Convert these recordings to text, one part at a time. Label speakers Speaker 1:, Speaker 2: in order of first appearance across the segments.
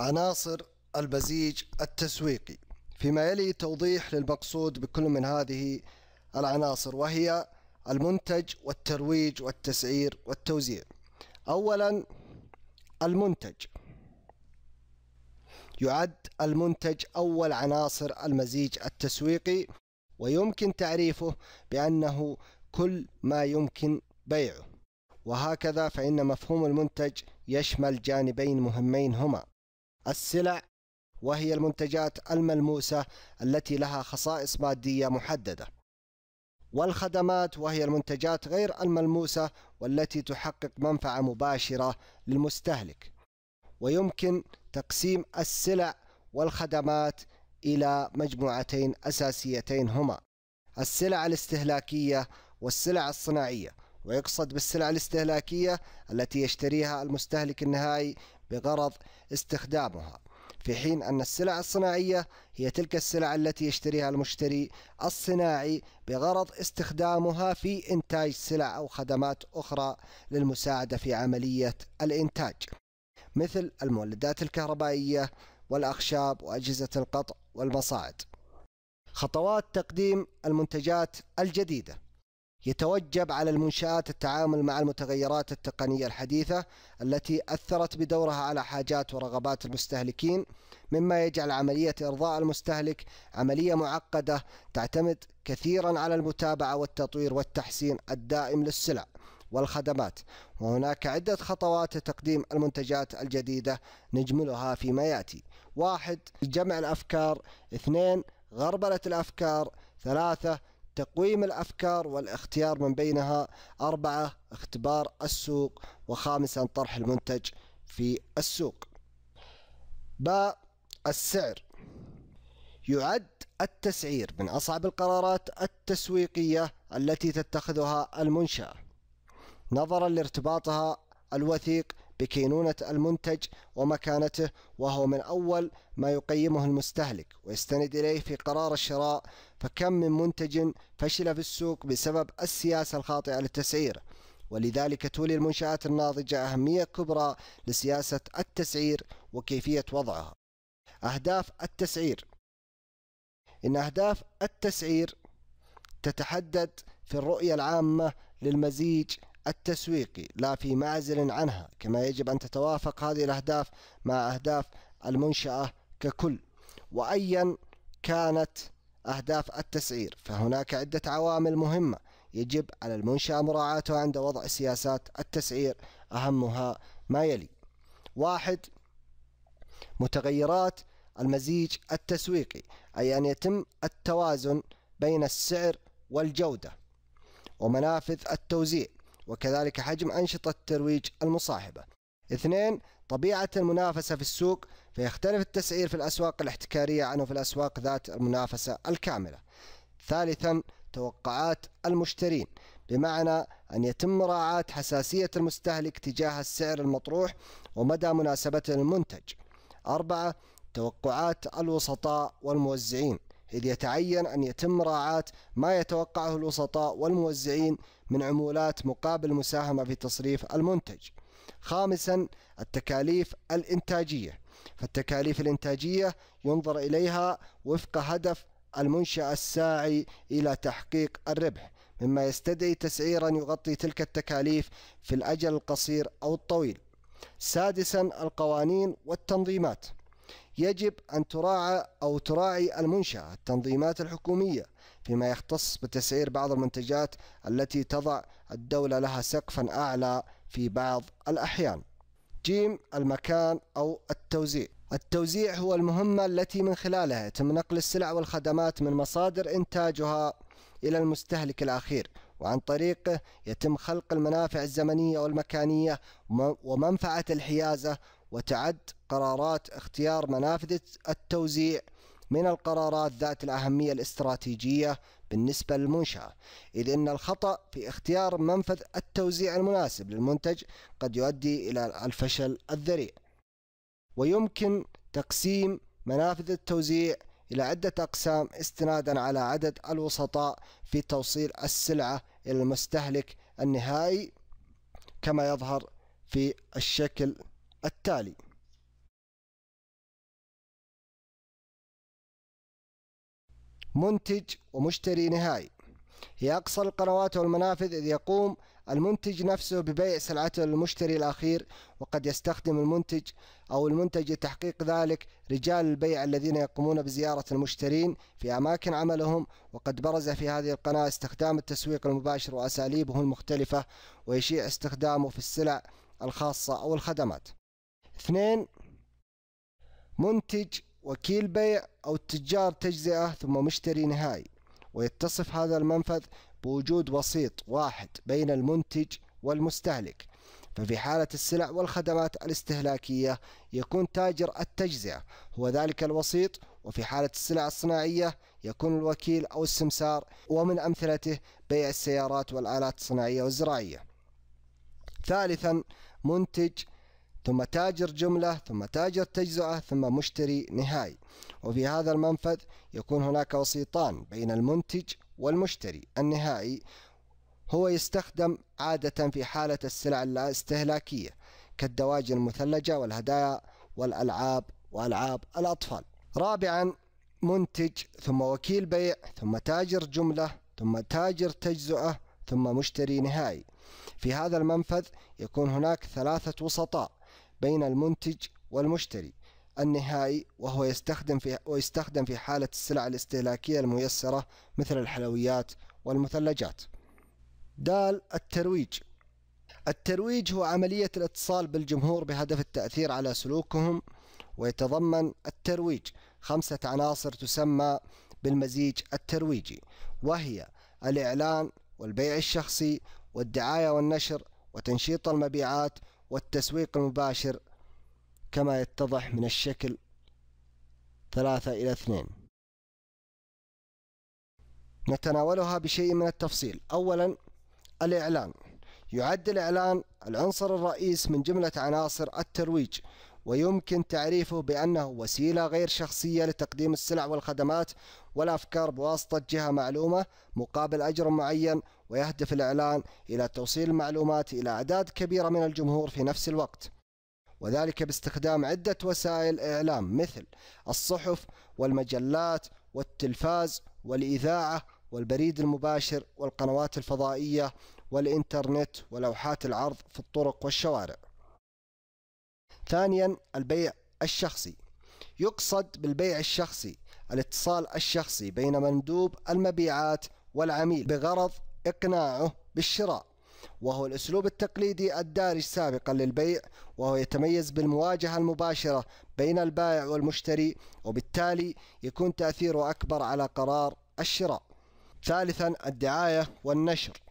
Speaker 1: عناصر البزيج التسويقي فيما يلي توضيح للمقصود بكل من هذه العناصر وهي المنتج والترويج والتسعير والتوزيع أولا المنتج يعد المنتج أول عناصر المزيج التسويقي ويمكن تعريفه بأنه كل ما يمكن بيعه وهكذا فإن مفهوم المنتج يشمل جانبين مهمين هما السلع وهي المنتجات الملموسة التي لها خصائص مادية محددة والخدمات وهي المنتجات غير الملموسة والتي تحقق منفعة مباشرة للمستهلك ويمكن تقسيم السلع والخدمات إلى مجموعتين أساسيتين هما السلع الاستهلاكية والسلع الصناعية ويقصد بالسلع الاستهلاكية التي يشتريها المستهلك النهائي بغرض استخدامها في حين أن السلع الصناعية هي تلك السلع التي يشتريها المشتري الصناعي بغرض استخدامها في إنتاج سلع أو خدمات أخرى للمساعدة في عملية الإنتاج مثل المولدات الكهربائية والأخشاب وأجهزة القطع والمصاعد خطوات تقديم المنتجات الجديده يتوجب على المنشآت التعامل مع المتغيرات التقنية الحديثة التي أثرت بدورها على حاجات ورغبات المستهلكين مما يجعل عملية إرضاء المستهلك عملية معقدة تعتمد كثيرا على المتابعة والتطوير والتحسين الدائم للسلع والخدمات وهناك عدة خطوات لتقديم المنتجات الجديدة نجملها فيما يأتي واحد جمع الأفكار اثنين غربلة الأفكار ثلاثة تقويم الأفكار والاختيار من بينها أربعة اختبار السوق وخامسا طرح المنتج في السوق باء السعر يعد التسعير من أصعب القرارات التسويقية التي تتخذها المنشأة نظرا لارتباطها الوثيق بكينونة المنتج ومكانته وهو من أول ما يقيمه المستهلك ويستند إليه في قرار الشراء فكم من منتج فشل في السوق بسبب السياسة الخاطئة للتسعير ولذلك تولي المنشآت الناضجة أهمية كبرى لسياسة التسعير وكيفية وضعها أهداف التسعير إن أهداف التسعير تتحدد في الرؤية العامة للمزيج التسويقي لا في معزل عنها كما يجب أن تتوافق هذه الأهداف مع أهداف المنشأة ككل وأيا كانت أهداف التسعير فهناك عدة عوامل مهمة يجب على المنشأة مراعاتها عند وضع سياسات التسعير أهمها ما يلي واحد متغيرات المزيج التسويقي أي أن يتم التوازن بين السعر والجودة ومنافذ التوزيع وكذلك حجم أنشطة الترويج المصاحبة اثنين طبيعة المنافسة في السوق فيختلف التسعير في الأسواق الاحتكارية عنه في الأسواق ذات المنافسة الكاملة ثالثا توقعات المشترين بمعنى أن يتم مراعاة حساسية المستهلك تجاه السعر المطروح ومدى مناسبته للمنتج أربعة توقعات الوسطاء والموزعين إذ يتعين أن يتم مراعاة ما يتوقعه الوسطاء والموزعين من عمولات مقابل مساهمة في تصريف المنتج خامسا التكاليف الإنتاجية فالتكاليف الإنتاجية ينظر إليها وفق هدف المنشأ الساعي إلى تحقيق الربح مما يستدعي تسعيرا يغطي تلك التكاليف في الأجل القصير أو الطويل سادسا القوانين والتنظيمات يجب أن تراعى أو تراعي المنشأة التنظيمات الحكومية فيما يختص بتسعير بعض المنتجات التي تضع الدولة لها سقفا أعلى في بعض الأحيان جيم المكان أو التوزيع التوزيع هو المهمة التي من خلالها يتم نقل السلع والخدمات من مصادر إنتاجها إلى المستهلك الأخير وعن طريقه يتم خلق المنافع الزمنية والمكانية ومنفعة الحيازة وتعد قرارات اختيار منافذ التوزيع من القرارات ذات الأهمية الاستراتيجية بالنسبة للمنشأة إذ أن الخطأ في اختيار منفذ التوزيع المناسب للمنتج قد يؤدي إلى الفشل الذريع ويمكن تقسيم منافذ التوزيع إلى عدة أقسام استنادا على عدد الوسطاء في توصيل السلعة إلى المستهلك النهائي كما يظهر في الشكل التالي منتج ومشتري نهائي هي أقصى القنوات والمنافذ إذ يقوم المنتج نفسه ببيع سلعته للمشتري الأخير وقد يستخدم المنتج أو المنتج لتحقيق ذلك رجال البيع الذين يقومون بزيارة المشترين في أماكن عملهم وقد برز في هذه القناة استخدام التسويق المباشر وأساليبه المختلفة ويشيع استخدامه في السلع الخاصة أو الخدمات اثنين منتج وكيل بيع أو تجار تجزئة ثم مشتري نهائي ويتصف هذا المنفذ بوجود وسيط واحد بين المنتج والمستهلك ففي حالة السلع والخدمات الاستهلاكية يكون تاجر التجزئة هو ذلك الوسيط وفي حالة السلع الصناعية يكون الوكيل أو السمسار ومن أمثلته بيع السيارات والآلات الصناعية والزراعية ثالثا منتج ثم تاجر جملة ثم تاجر تجزئة ثم مشتري نهائي وفي هذا المنفذ يكون هناك وسيطان بين المنتج والمشتري النهائي هو يستخدم عادة في حالة السلع الاستهلاكية كالدواجن المثلجة والهدايا والألعاب وألعاب الأطفال رابعا منتج ثم وكيل بيع ثم تاجر جملة ثم تاجر تجزئة ثم مشتري نهائي في هذا المنفذ يكون هناك ثلاثة وسطاء بين المنتج والمشتري النهائي وهو يستخدم في ويستخدم في حالة السلع الاستهلاكية الميسرة مثل الحلويات والمثلجات. دال الترويج الترويج هو عملية الاتصال بالجمهور بهدف التأثير على سلوكهم ويتضمن الترويج خمسة عناصر تسمى بالمزيج الترويجي وهي الإعلان والبيع الشخصي والدعاية والنشر وتنشيط المبيعات والتسويق المباشر كما يتضح من الشكل ثلاثة إلى اثنين نتناولها بشيء من التفصيل أولا الإعلان يعد الإعلان العنصر الرئيس من جملة عناصر الترويج ويمكن تعريفه بأنه وسيلة غير شخصية لتقديم السلع والخدمات والأفكار بواسطة جهة معلومة مقابل أجر معين ويهدف الإعلان إلى توصيل المعلومات إلى أعداد كبيرة من الجمهور في نفس الوقت وذلك باستخدام عدة وسائل إعلام مثل الصحف والمجلات والتلفاز والإذاعة والبريد المباشر والقنوات الفضائية والإنترنت ولوحات العرض في الطرق والشوارع ثانيا البيع الشخصي يقصد بالبيع الشخصي الاتصال الشخصي بين مندوب المبيعات والعميل بغرض إقناعه بالشراء وهو الأسلوب التقليدي الدارج سابقا للبيع وهو يتميز بالمواجهة المباشرة بين البائع والمشتري وبالتالي يكون تأثيره أكبر على قرار الشراء ثالثا الدعاية والنشر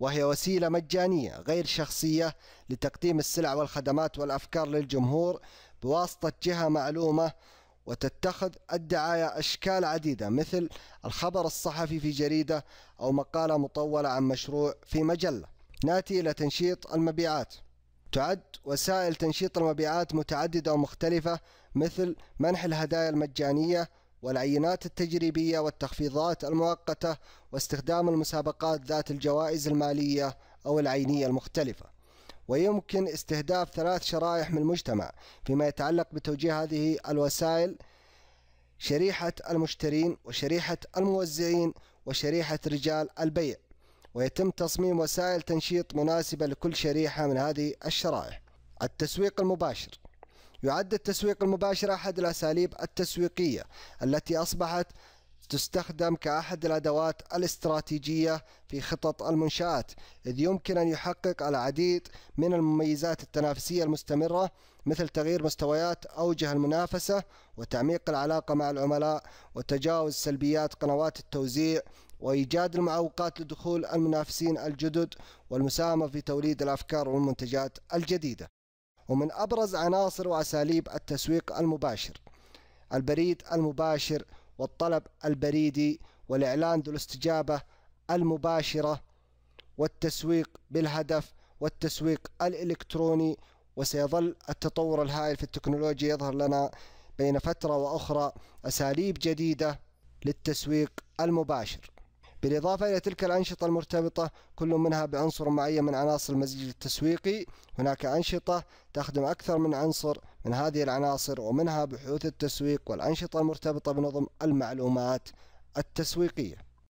Speaker 1: وهي وسيلة مجانية غير شخصية لتقديم السلع والخدمات والأفكار للجمهور بواسطة جهة معلومة وتتخذ الدعاية أشكال عديدة مثل الخبر الصحفي في جريدة أو مقالة مطولة عن مشروع في مجلة ناتي إلى تنشيط المبيعات تعد وسائل تنشيط المبيعات متعددة ومختلفة مثل منح الهدايا المجانية والعينات التجريبية والتخفيضات المؤقتة واستخدام المسابقات ذات الجوائز المالية أو العينية المختلفة ويمكن استهداف ثلاث شرائح من المجتمع فيما يتعلق بتوجيه هذه الوسائل شريحة المشترين وشريحة الموزعين وشريحة رجال البيع ويتم تصميم وسائل تنشيط مناسبة لكل شريحة من هذه الشرائح التسويق المباشر يعد التسويق المباشر أحد الأساليب التسويقية التي أصبحت تستخدم كأحد الأدوات الاستراتيجية في خطط المنشآت إذ يمكن أن يحقق العديد من المميزات التنافسية المستمرة مثل تغيير مستويات أوجه المنافسة وتعميق العلاقة مع العملاء وتجاوز سلبيات قنوات التوزيع وإيجاد المعوقات لدخول المنافسين الجدد والمساهمة في توليد الأفكار والمنتجات الجديدة ومن أبرز عناصر وأساليب التسويق المباشر البريد المباشر والطلب البريدي والإعلان ذو الاستجابة المباشرة والتسويق بالهدف والتسويق الإلكتروني وسيظل التطور الهائل في التكنولوجيا يظهر لنا بين فترة وأخرى أساليب جديدة للتسويق المباشر بالإضافة إلى تلك الأنشطة المرتبطة كل منها بعنصر معين من عناصر المزيج التسويقي هناك أنشطة تخدم أكثر من عنصر من هذه العناصر ومنها بحوث التسويق والأنشطة المرتبطة بنظم المعلومات التسويقيه